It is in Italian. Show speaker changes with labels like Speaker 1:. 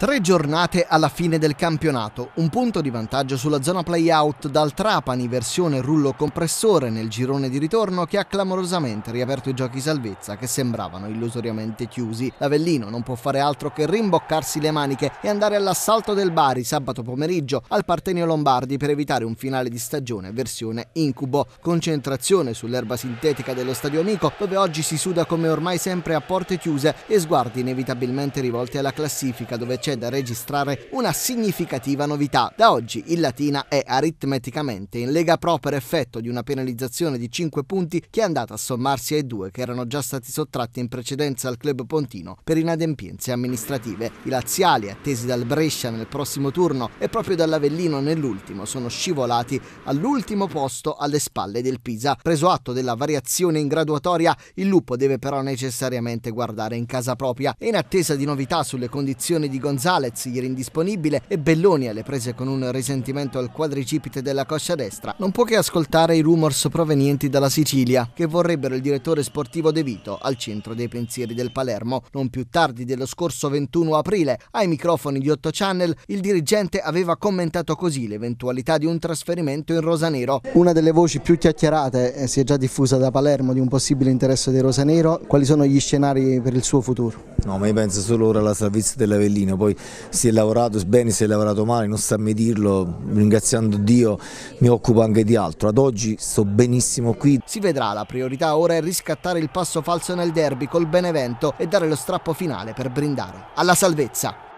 Speaker 1: Tre giornate alla fine del campionato, un punto di vantaggio sulla zona play-out dal Trapani versione rullo compressore nel girone di ritorno che ha clamorosamente riaperto i giochi salvezza che sembravano illusoriamente chiusi. L'Avellino non può fare altro che rimboccarsi le maniche e andare all'assalto del Bari sabato pomeriggio al Partenio Lombardi per evitare un finale di stagione versione incubo. Concentrazione sull'erba sintetica dello stadio amico dove oggi si suda come ormai sempre a porte chiuse e sguardi inevitabilmente rivolti alla classifica dove c'è c'è da registrare una significativa novità. Da oggi il Latina è aritmeticamente in Lega Pro per effetto di una penalizzazione di 5 punti che è andata a sommarsi ai due che erano già stati sottratti in precedenza al club pontino per inadempienze amministrative. I laziali, attesi dal Brescia nel prossimo turno e proprio dall'Avellino nell'ultimo, sono scivolati all'ultimo posto alle spalle del Pisa. Preso atto della variazione in graduatoria, il lupo deve però necessariamente guardare in casa propria e in attesa di novità sulle condizioni di Gonzalo Gonzalez ieri indisponibile e Belloni alle prese con un risentimento al quadricipite della coscia destra, non può che ascoltare i rumors provenienti dalla Sicilia, che vorrebbero il direttore sportivo De Vito al centro dei pensieri del Palermo. Non più tardi dello scorso 21 aprile, ai microfoni di 8 Channel, il dirigente aveva commentato così l'eventualità di un trasferimento in Rosanero. Una delle voci più chiacchierate eh, si è già diffusa da Palermo di un possibile interesse di
Speaker 2: Rosanero. Quali sono gli scenari per il suo futuro? No, ma io penso solo ora alla salvezza dell'Avellino, poi si è lavorato bene, si è lavorato male, non sta a me dirlo, ringraziando Dio mi occupo anche di altro, ad oggi sto benissimo qui. Si vedrà, la priorità ora è riscattare il passo
Speaker 1: falso nel derby col Benevento e dare lo strappo finale per Brindare. Alla salvezza!